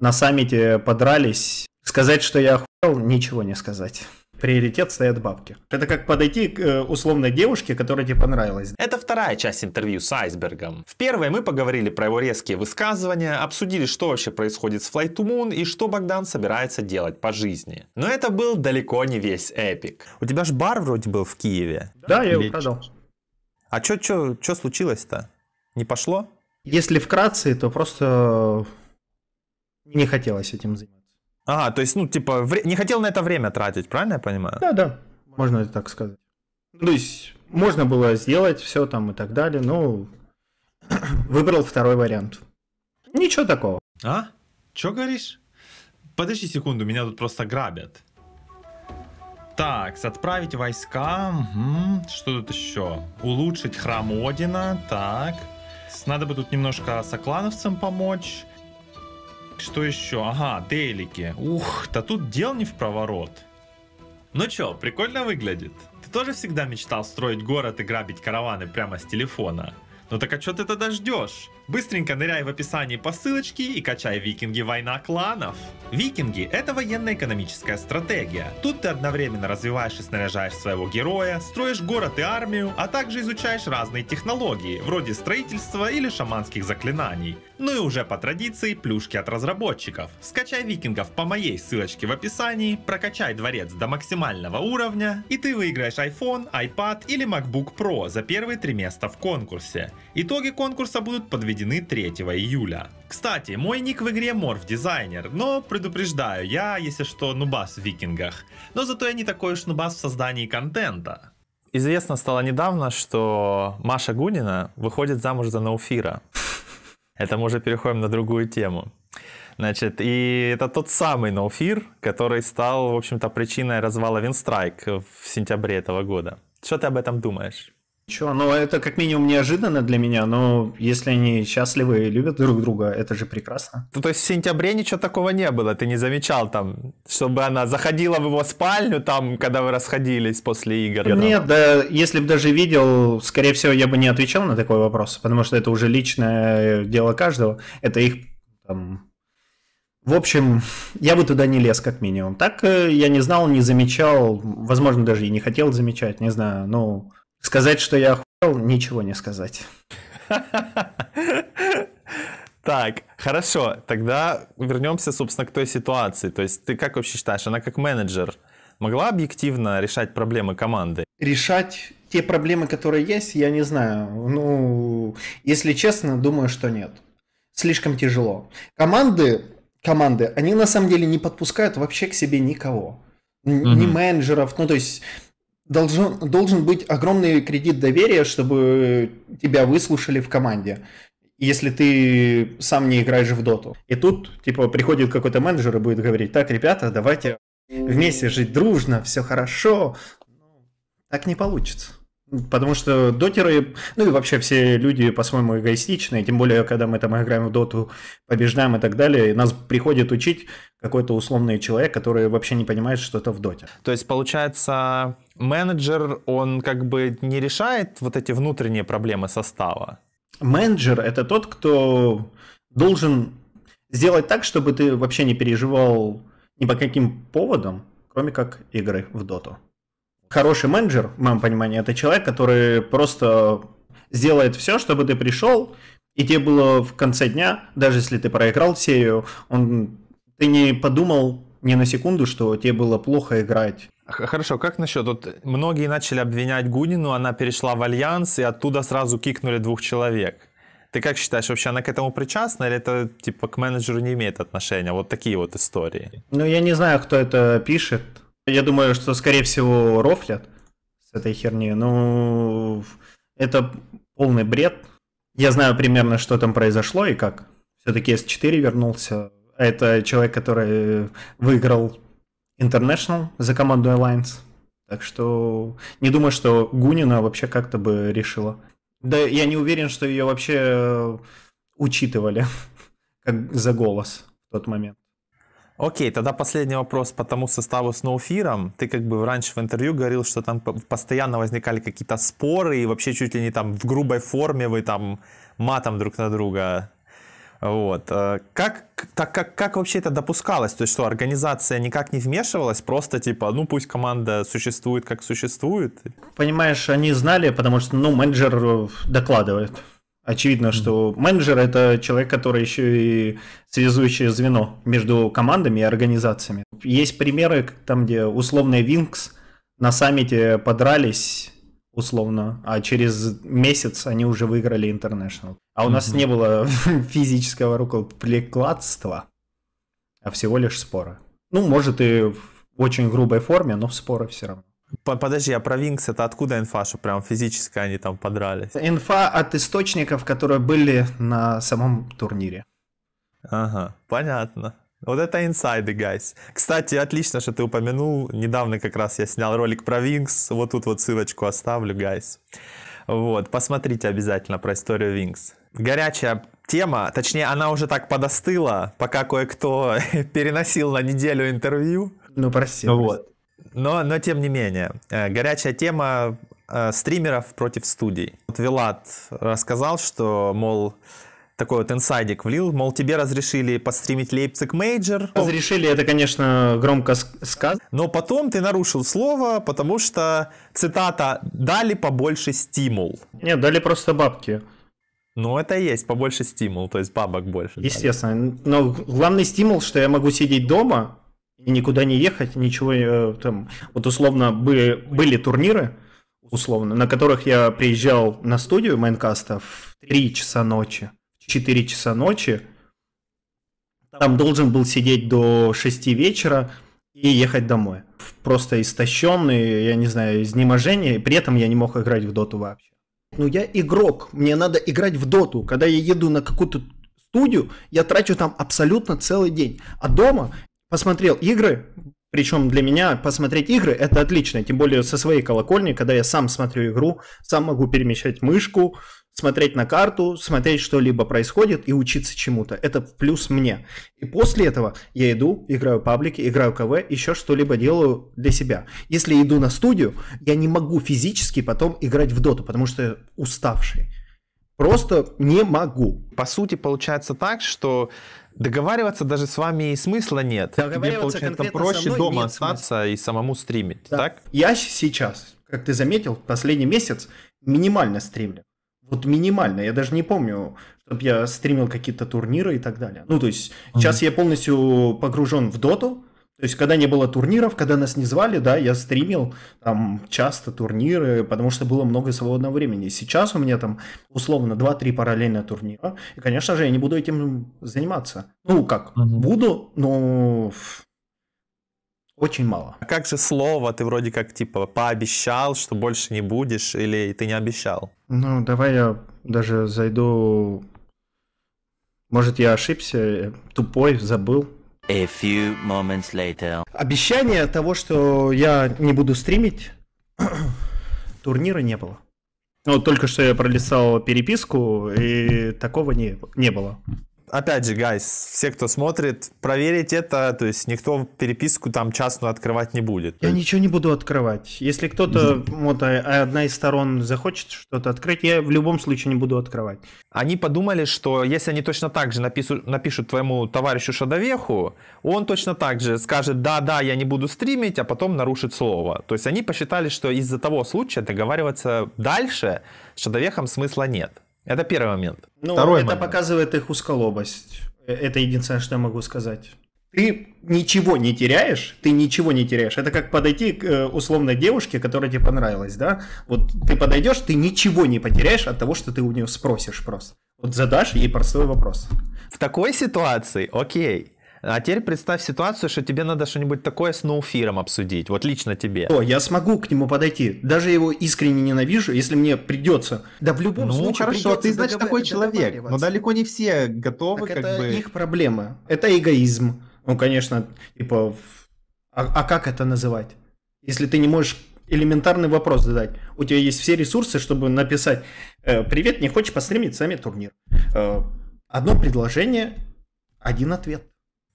на саммите подрались. Сказать, что я охуел, ничего не сказать. Приоритет стоят бабки. Это как подойти к э, условной девушке, которая тебе понравилась. Это вторая часть интервью с айсбергом. В первой мы поговорили про его резкие высказывания, обсудили, что вообще происходит с Flight to Moon и что Богдан собирается делать по жизни. Но это был далеко не весь эпик. У тебя же бар вроде был в Киеве. Да, я его Или... продал. А что случилось-то? Не пошло? Если вкратце, то просто не хотелось этим заниматься. Ага, то есть, ну, типа, вре- не хотел на это время тратить, правильно я понимаю? Да, да, можно это так сказать. Ну, то есть, можно было сделать все там и так далее, но выбрал второй вариант. Ничего такого. А? Чё говоришь? Подожди секунду, меня тут просто грабят. Так, отправить войска. Угу. Что тут еще? Улучшить храм Одина. Так. Надо бы тут немножко соклановцам помочь что еще? Ага, делики. Ух, да тут дел не в проворот. Ну чё, прикольно выглядит. Ты тоже всегда мечтал строить город и грабить караваны прямо с телефона? Ну так а чё ты тогда ждешь? Быстренько ныряй в описании по ссылочке и качай «Викинги. Война кланов». Викинги — это военно-экономическая стратегия. Тут ты одновременно развиваешь и снаряжаешь своего героя, строишь город и армию, а также изучаешь разные технологии, вроде строительства или шаманских заклинаний. Ну и уже по традиции плюшки от разработчиков. Скачай викингов по моей ссылочке в описании, прокачай дворец до максимального уровня, и ты выиграешь iPhone, iPad или MacBook Pro за первые три места в конкурсе. Итоги конкурса будут подведены введены 3 июля. Кстати, мой ник в игре Морф Дизайнер, но предупреждаю, я, если что, нубас в викингах. Но зато я не такой уж нубас в создании контента. Известно стало недавно, что Маша Гунина выходит замуж за Науфира. Это мы уже переходим на другую тему. Значит, и это тот самый Науфир, который стал, в общем-то, причиной развала Винстрайк в сентябре этого года. Что ты об этом думаешь? Че, ну это как минимум неожиданно для меня, но если они счастливы и любят друг друга, это же прекрасно. Ну, то есть в сентябре ничего такого не было, ты не замечал там, чтобы она заходила в его спальню там, когда вы расходились после игр? Нет, да, если бы даже видел, скорее всего, я бы не отвечал на такой вопрос, потому что это уже личное дело каждого, это их там, в общем, я бы туда не лез, как минимум. Так э, я не знал, не замечал, возможно, даже и не хотел замечать, не знаю, Но Сказать, что я охуел, ничего не сказать. Так, хорошо, тогда вернемся, собственно, к той ситуации. То есть ты как вообще считаешь, она как менеджер могла объективно решать проблемы команды? Решать те проблемы, которые есть, я не знаю. Ну, если честно, думаю, что нет. Слишком тяжело. Команды, команды, они на самом деле не подпускают вообще к себе никого. Н- угу. менеджеров, ну то есть должен, должен быть огромный кредит доверия, чтобы тебя выслушали в команде, если ты сам не играешь в доту. И тут, типа, приходит какой-то менеджер и будет говорить, так, ребята, давайте вместе жить дружно, все хорошо. Так не получится. Потому что дотеры, ну и вообще все люди по-своему эгоистичные, тем более, когда мы там играем в доту, побеждаем и так далее, и нас приходит учить какой-то условный человек, который вообще не понимает, что это в доте. То есть, получается, менеджер, он как бы не решает вот эти внутренние проблемы состава? Менеджер — это тот, кто должен сделать так, чтобы ты вообще не переживал ни по каким поводам, кроме как игры в доту хороший менеджер, в моем понимании, это человек, который просто сделает все, чтобы ты пришел, и тебе было в конце дня, даже если ты проиграл серию, он, ты не подумал ни на секунду, что тебе было плохо играть. Хорошо, как насчет, вот многие начали обвинять Гунину, она перешла в Альянс, и оттуда сразу кикнули двух человек. Ты как считаешь, вообще она к этому причастна, или это типа к менеджеру не имеет отношения? Вот такие вот истории. Ну, я не знаю, кто это пишет. Я думаю, что, скорее всего, рофлят с этой херни. Ну, это полный бред. Я знаю примерно, что там произошло и как. Все-таки S4 вернулся. А это человек, который выиграл International за команду Alliance. Так что не думаю, что Гунина вообще как-то бы решила. Да я не уверен, что ее вообще э, учитывали как за голос в тот момент. Окей, тогда последний вопрос по тому составу с Ноуфиром. Ты как бы раньше в интервью говорил, что там постоянно возникали какие-то споры и вообще чуть ли не там в грубой форме вы там матом друг на друга. Вот. Э, как, так, как, как вообще это допускалось? То есть что, организация никак не вмешивалась, просто типа, ну пусть команда существует как существует? Понимаешь, они знали, потому что, ну, менеджер э, докладывает. Очевидно, что менеджер это человек, который еще и связующее звено между командами и организациями. Есть примеры, там, где условные Винкс на саммите подрались условно, а через месяц они уже выиграли интернешнл. А у mm-hmm. нас не было физического рукоприкладства, а всего лишь спора. Ну, может и в очень грубой форме, но споры все равно. Подожди, а про Винкс это откуда инфа, что прям физически они там подрались? Инфа от источников, которые были на самом турнире. Ага, понятно. Вот это инсайды, guys. Кстати, отлично, что ты упомянул. Недавно как раз я снял ролик про Винкс. Вот тут вот ссылочку оставлю, guys. Вот, посмотрите обязательно про историю Винкс. Горячая тема, точнее, она уже так подостыла, пока кое-кто переносил на неделю интервью. Ну, прости. Ну, вот. Но, но тем не менее, э, горячая тема э, стримеров против студий. Вот Вилат рассказал, что, мол, такой вот инсайдик влил, мол, тебе разрешили постримить Лейпциг Мейджор. Разрешили, это, конечно, громко сказано. Но потом ты нарушил слово, потому что, цитата, «дали побольше стимул». Нет, дали просто бабки. Ну, это и есть, побольше стимул, то есть бабок больше. Естественно. Дали. Но главный стимул, что я могу сидеть дома, и никуда не ехать, ничего э, там. Вот условно были, были турниры, условно, на которых я приезжал на студию Майнкаста в 3 часа ночи, в 4 часа ночи. Там должен был сидеть до 6 вечера и ехать домой. Просто истощенный, я не знаю, изнеможение, и при этом я не мог играть в доту вообще. Ну я игрок, мне надо играть в доту. Когда я еду на какую-то студию, я трачу там абсолютно целый день. А дома посмотрел игры, причем для меня посмотреть игры это отлично, тем более со своей колокольни, когда я сам смотрю игру, сам могу перемещать мышку, смотреть на карту, смотреть, что либо происходит и учиться чему-то. Это плюс мне. И после этого я иду, играю паблики, играю КВ, еще что-либо делаю для себя. Если иду на студию, я не могу физически потом играть в доту, потому что уставший. Просто не могу. По сути, получается так, что договариваться даже с вами смысла нет. Договариваться Тебе, получается, проще мной дома остаться смысла. и самому стримить, да. так? Я сейчас, как ты заметил, последний месяц минимально стримлю. Вот минимально. Я даже не помню, чтобы я стримил какие-то турниры и так далее. Ну, то есть, mm-hmm. сейчас я полностью погружен в доту, то есть, когда не было турниров, когда нас не звали, да, я стримил там часто турниры, потому что было много свободного времени. Сейчас у меня там условно 2-3 параллельных турнира, и, конечно же, я не буду этим заниматься. Ну, как, угу. буду, но очень мало. А как же слово? Ты вроде как, типа, пообещал, что больше не будешь, или ты не обещал? Ну, давай я даже зайду... Может, я ошибся, э, тупой, забыл. A few moments later. Обещание того, что я не буду стримить, турнира не было. Ну, только что я пролистал переписку, и такого не, не было опять же, guys, все, кто смотрит, проверить это, то есть никто переписку там частную открывать не будет. Я ничего не буду открывать. Если кто-то, вот а, а одна из сторон захочет что-то открыть, я в любом случае не буду открывать. Они подумали, что если они точно так же напишу, напишут твоему товарищу Шадовеху, он точно так же скажет, да-да, я не буду стримить, а потом нарушит слово. То есть они посчитали, что из-за того случая договариваться дальше с Шадовехом смысла нет. Это первый момент. Ну, Второй это момент. показывает их усколобость. Это единственное, что я могу сказать. Ты ничего не теряешь, ты ничего не теряешь. Это как подойти к э, условной девушке, которая тебе понравилась, да? Вот ты подойдешь, ты ничего не потеряешь от того, что ты у нее спросишь просто. Вот задашь ей простой вопрос. В такой ситуации, окей, а теперь представь ситуацию, что тебе надо что-нибудь такое с ноуфиром обсудить, вот лично тебе. О, я смогу к нему подойти, даже его искренне ненавижу, если мне придется. Да в любом ну, случае хорошо, ты, значит, такой человек, но далеко не все готовы так как это бы... их проблема, это эгоизм. Ну, конечно, типа, а, а как это называть? Если ты не можешь элементарный вопрос задать. У тебя есть все ресурсы, чтобы написать э, «Привет, не хочешь постримить сами турнир?» э, Одно предложение, один ответ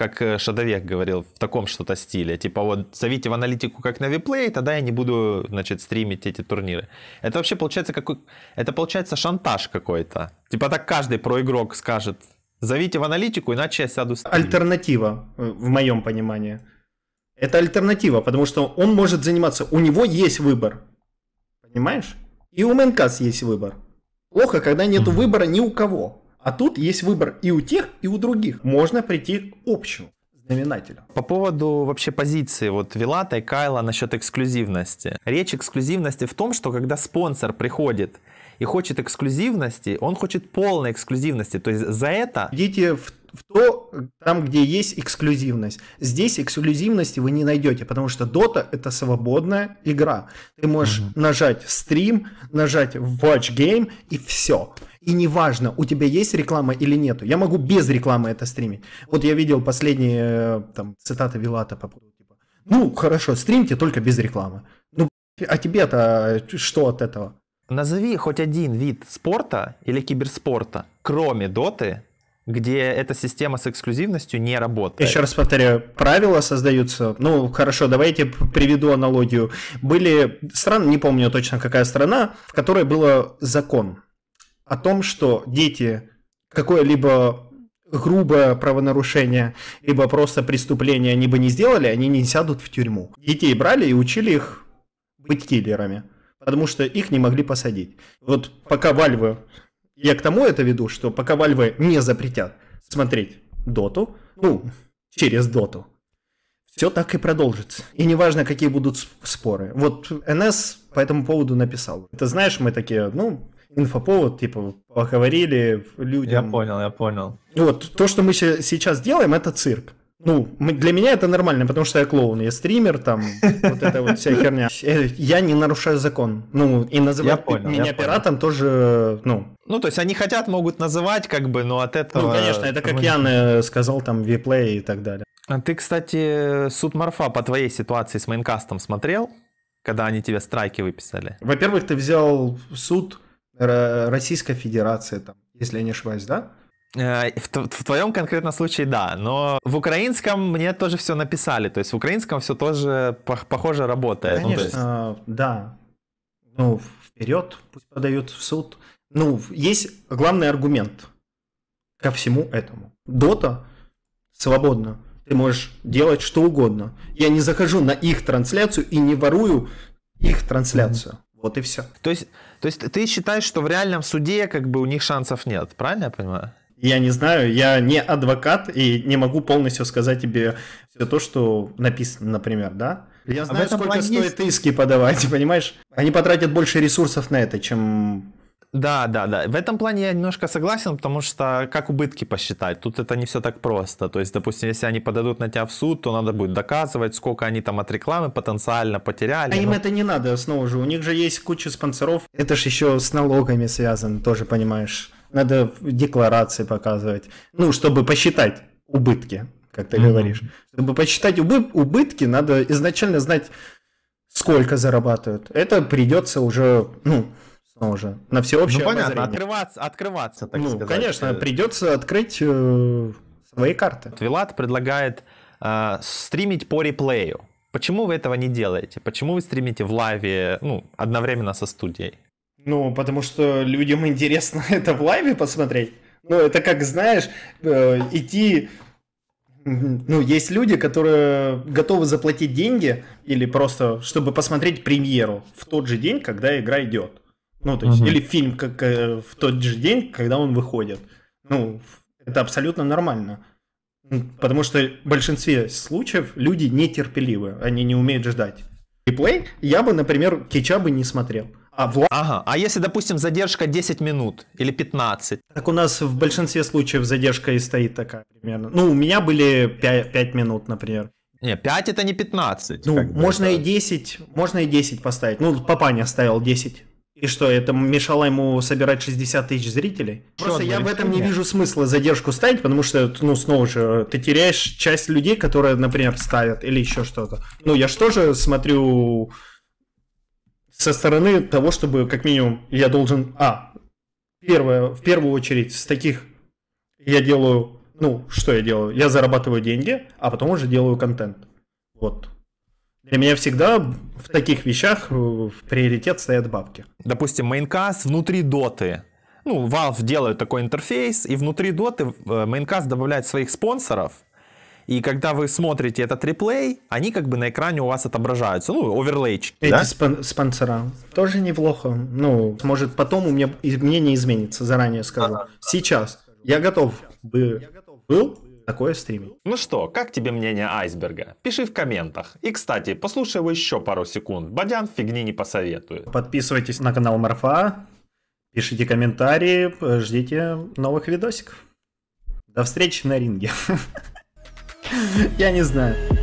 как э, Шадовек говорил, в таком что-то стиле. Типа вот зовите в аналитику как на виплей, тогда я не буду, значит, стримить эти турниры. Это вообще получается какой... Это получается шантаж какой-то. Типа так каждый проигрок скажет, зовите в аналитику, иначе я сяду стримить. Альтернатива, э, в моем понимании. Это альтернатива, потому что он может заниматься... У него есть выбор. Понимаешь? И у Мэнкас есть выбор. Плохо, когда нет выбора ни у кого. А тут есть выбор и у тех, и у других. Можно прийти к общему знаменателю. По поводу вообще позиции вот Вилата и Кайла насчет эксклюзивности. Речь эксклюзивности в том, что когда спонсор приходит и хочет эксклюзивности, он хочет полной эксклюзивности. То есть за это... Идите в в то, там, где есть эксклюзивность. Здесь эксклюзивности вы не найдете, потому что Dota это свободная игра. Ты можешь mm-hmm. нажать стрим, нажать watch game и все. И неважно, у тебя есть реклама или нету. Я могу без рекламы это стримить. Вот я видел последние э, там цитаты Вилата по поводу типа, ну хорошо, стримьте только без рекламы. Ну, а тебе-то э, что от этого? Назови хоть один вид спорта или киберспорта, кроме доты, где эта система с эксклюзивностью не работает. Еще раз повторяю, правила создаются. Ну, хорошо, давайте приведу аналогию. Были страны, не помню точно какая страна, в которой был закон о том, что дети какое-либо грубое правонарушение, либо просто преступление они бы не сделали, они не сядут в тюрьму. Детей брали и учили их быть киллерами, потому что их не могли посадить. Вот пока Вальвы я к тому это веду, что пока Valve не запретят смотреть доту, ну, через доту, все так и продолжится. И неважно, какие будут споры. Вот НС по этому поводу написал. Это знаешь, мы такие, ну, инфоповод, типа, поговорили людям. Я понял, я понял. Вот, то, что мы сейчас делаем, это цирк. Ну, для меня это нормально, потому что я клоун, я стример, там, вот эта вот вся херня. Э, я не нарушаю закон. Ну, и называть понял, меня пиратом понял. тоже, ну... Ну, то есть они хотят, могут называть, как бы, но от этого... Ну, конечно, это как Ян э, сказал, там, виплей и так далее. А ты, кстати, суд Марфа по твоей ситуации с мейнкастом смотрел, когда они тебе страйки выписали? Во-первых, ты взял суд Российской Федерации, там, если я не ошибаюсь, да? Э, в, в твоем конкретном случае да, но в украинском мне тоже все написали, то есть в украинском все тоже похоже работает. Ну, Конечно, ну, есть... Э, да. Ну, вперед, пусть подают в суд. Ну, есть главный аргумент ко всему этому. Дота свободно, ты можешь делать что угодно. Я не захожу на их трансляцию и не ворую их трансляцию. Mm-hmm. Вот и все. То есть, то есть ты считаешь, что в реальном суде как бы у них шансов нет, правильно я понимаю? Я не знаю, я не адвокат и не могу полностью сказать тебе все то, что написано, например, да? Я а знаю, а сколько стоит есть... иски подавать, понимаешь? Они потратят больше ресурсов на это, чем да, да, да. В этом плане я немножко согласен, потому что как убытки посчитать? Тут это не все так просто. То есть, допустим, если они подадут на тебя в суд, то надо будет доказывать, сколько они там от рекламы потенциально потеряли. А им ну... это не надо, снова же. У них же есть куча спонсоров. Это же еще с налогами связано, тоже понимаешь надо декларации показывать, ну, чтобы посчитать убытки, как ты mm-hmm. говоришь. Чтобы посчитать убы- убытки, надо изначально знать, сколько зарабатывают. Это придется уже, ну, уже на всеобщее ну, понятно, обозрение. открываться, открываться, так ну, сказать. конечно, э. придется открыть э, свои карты. Твилат предлагает э, стримить по реплею. Почему вы этого не делаете? Почему вы стримите в лайве, ну, одновременно со студией? Ну, потому что людям интересно это в лайве посмотреть. Ну, это как, знаешь, э, идти... Ну, есть люди, которые готовы заплатить деньги или просто, чтобы посмотреть премьеру в тот же день, когда игра идет. Ну, то есть, угу. или фильм как, э, в тот же день, когда он выходит. Ну, это абсолютно нормально. Потому что в большинстве случаев люди нетерпеливы, они не умеют ждать. Реплей я бы, например, Кича бы не смотрел. А, вла... ага. а если, допустим, задержка 10 минут или 15? Так у нас в большинстве случаев задержка и стоит такая примерно. Ну, у меня были 5, 5 минут, например. Не, 5 это не 15. Ну, можно бы, и 10, можно и 10 поставить. Ну, Папаня ставил 10. И что, это мешало ему собирать 60 тысяч зрителей? Что Просто я в этом не вижу смысла задержку ставить, потому что, ну, снова же, ты теряешь часть людей, которые, например, ставят или еще что-то. Ну, я же тоже смотрю со стороны того, чтобы как минимум я должен, а, первое, в первую очередь с таких я делаю, ну, что я делаю? Я зарабатываю деньги, а потом уже делаю контент. Вот. Для меня всегда в таких вещах э, в приоритет стоят бабки. Допустим, мейнкаст внутри доты. Ну, Valve делают такой интерфейс, и внутри доты э, мейнкаст добавляет своих спонсоров – и когда вы смотрите этот реплей, они как бы на экране у вас отображаются, ну, оверлейчики, Эти да? спон- спонсора. Тоже неплохо. Ну, может, потом у меня мнение изменится, заранее скажу. А-а-а. Сейчас я готов бы был такое стримить. Ну что, как тебе мнение Айсберга? Пиши в комментах. И, кстати, послушай его еще пару секунд. Бадян фигни не посоветует. Подписывайтесь на канал Марфа, пишите комментарии, ждите новых видосиков. До встречи на ринге. Я не знаю.